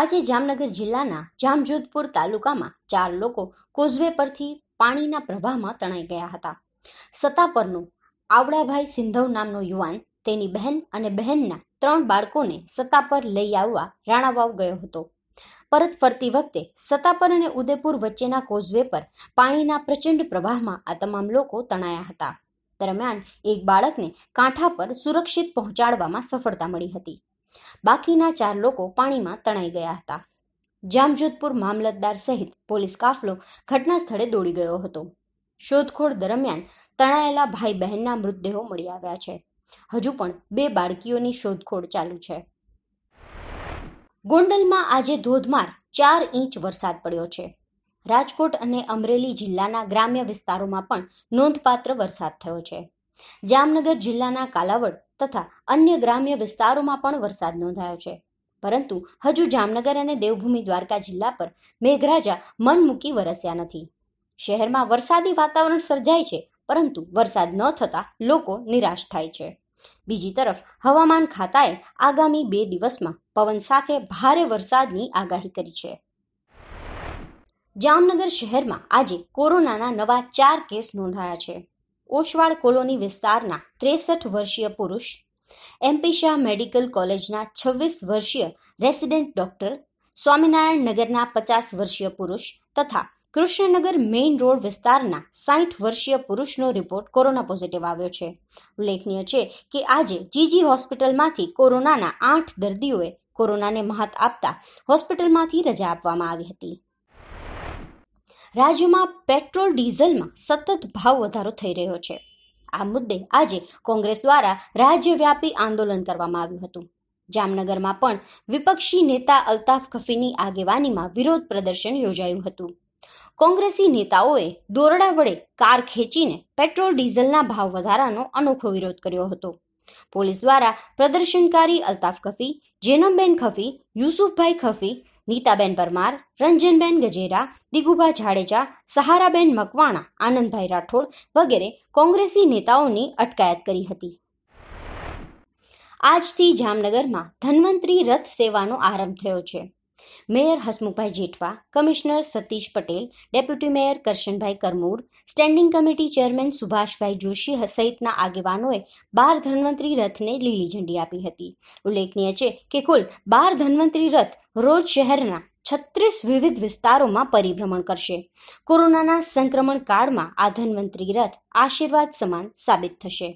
આજે જામનગર જિલ્લાના જામજોધપુર તાલુકામાં ચાર લોકો કોઝવે પરથી પાણીના પ્રવાહમાં તણાઈ ગયા હતા સત્તા પરનો આવડાભાઈ સિંધવ નામનો યુવાન તેની બહેન અને બહેનના ત્રણ બાળકોને સત્તા પર લઈ આવવા રાણાવાવ ગયો હતો પરત ફરતી વખતે સતાપર અને ઉદયપુર વચ્ચેના કોઝવે પર પાણીના પ્રચંડ પ્રવાહમાં આ તમામ લોકો તણાયા હતા દરમિયાન એક બાળકને કાંઠા પર સુરક્ષિત પહોંચાડવામાં સફળતા મળી હતી બાકીના ચાર લોકો પાણીમાં તણાઈ ગયા હતા જામજોધપુર મામલતદાર સહિત પોલીસ કાફલો ઘટના સ્થળે દોડી ગયો હતો શોધખોળ દરમિયાન તણાયેલા ભાઈ બહેનના મૃતદેહો મળી આવ્યા છે હજુ પણ બે બાળકીઓની શોધખોળ ચાલુ છે ગોંડલમાં આજે ધોધમાર ચાર ઇંચ વરસાદ પડ્યો છે રાજકોટ અને અમરેલી જિલ્લાના ગ્રામ્ય વિસ્તારોમાં પણ નોંધપાત્ર વરસાદ થયો છે જામનગર જિલ્લાના કાલાવડ તથા અન્ય ગ્રામ્ય વિસ્તારોમાં પણ વરસાદ નોંધાયો છે પરંતુ હજુ જામનગર અને દેવભૂમિ દ્વારકા જિલ્લા પર મેઘરાજા મન મૂકી વરસ્યા નથી શહેરમાં વરસાદી વાતાવરણ સર્જાય છે પરંતુ વરસાદ ન થતાં લોકો નિરાશ થાય છે બીજી તરફ હવામાન ખાતાએ આગામી બે દિવસમાં પવન સાથે ભારે વરસાદની આગાહી કરી છે જામનગર શહેરમાં આજે કોરોનાના નવા ચાર કેસ નોંધાયા છે ઓશવાળ કોલોની વિસ્તારના ત્રેસઠ વર્ષીય પુરુષ એમપી શાહ મેડિકલ કોલેજના છવ્વીસ વર્ષીય રેસિડેન્ટ ડોક્ટર સ્વામિનારાયણ નગરના પચાસ વર્ષીય પુરુષ તથા કૃષ્ણનગર મેઇન રોડ વિસ્તારના સાઠ વર્ષીય પુરુષનો રિપોર્ટ કોરોના પોઝિટિવ આવ્યો છે ઉલ્લેખનીય છે કે આજે જીજી હોસ્પિટલમાંથી કોરોનાના આઠ દર્દીઓએ કોરોનાને મહાત આપતા હોસ્પિટલમાંથી રજા આપવામાં આવી હતી રાજ્યમાં પેટ્રોલ ડીઝલમાં સતત ભાવ વધારો થઈ રહ્યો છે આ મુદ્દે આજે કોંગ્રેસ દ્વારા રાજ્યવ્યાપી આંદોલન કરવામાં આવ્યું હતું જામનગરમાં પણ વિપક્ષી નેતા અલ્તાફ ખફીની આગેવાનીમાં વિરોધ પ્રદર્શન યોજાયું હતું કોંગ્રેસી નેતાઓએ દોરડા વડે કાર ખેંચીને પેટ્રોલ ડીઝલના ભાવ વધારાનો અનોખો વિરોધ કર્યો હતો પોલીસ દ્વારા પ્રદર્શનકારી અલ્તાફ ખફી જેનમબેન ખફી યુસુફભાઈ ખફી નીતાબેન પરમાર રંજનબેન ગજેરા દિગુભા જાડેજા સહારાબેન મકવાણા આનંદભાઈ રાઠોડ વગેરે કોંગ્રેસી નેતાઓની અટકાયત કરી હતી આજથી જામનગરમાં ધન્વંતરી રથ સેવાનો આરંભ થયો છે mayor Hasmukhbhai Jethwa commissioner Satish Patel deputy mayor Karshanbhai Karmur standing committee chairman Subhashbhai Joshi સહિતના આગેવાનોએ બાર ધન્વંતરી રથને લીલી ઝંડી આપી હતી ઉલ્લેખનીય છે કે કુલ બાર ધન્વંતરી રથ રોજ શહેરના છત્રીસ વિવિધ વિસ્તારોમાં પરિભ્રમણ કરશે કોરોનાના સંક્રમણ કાળમાં આ ધન્વંતરી રથ આશીર્વાદ સમાન સાબિત થશે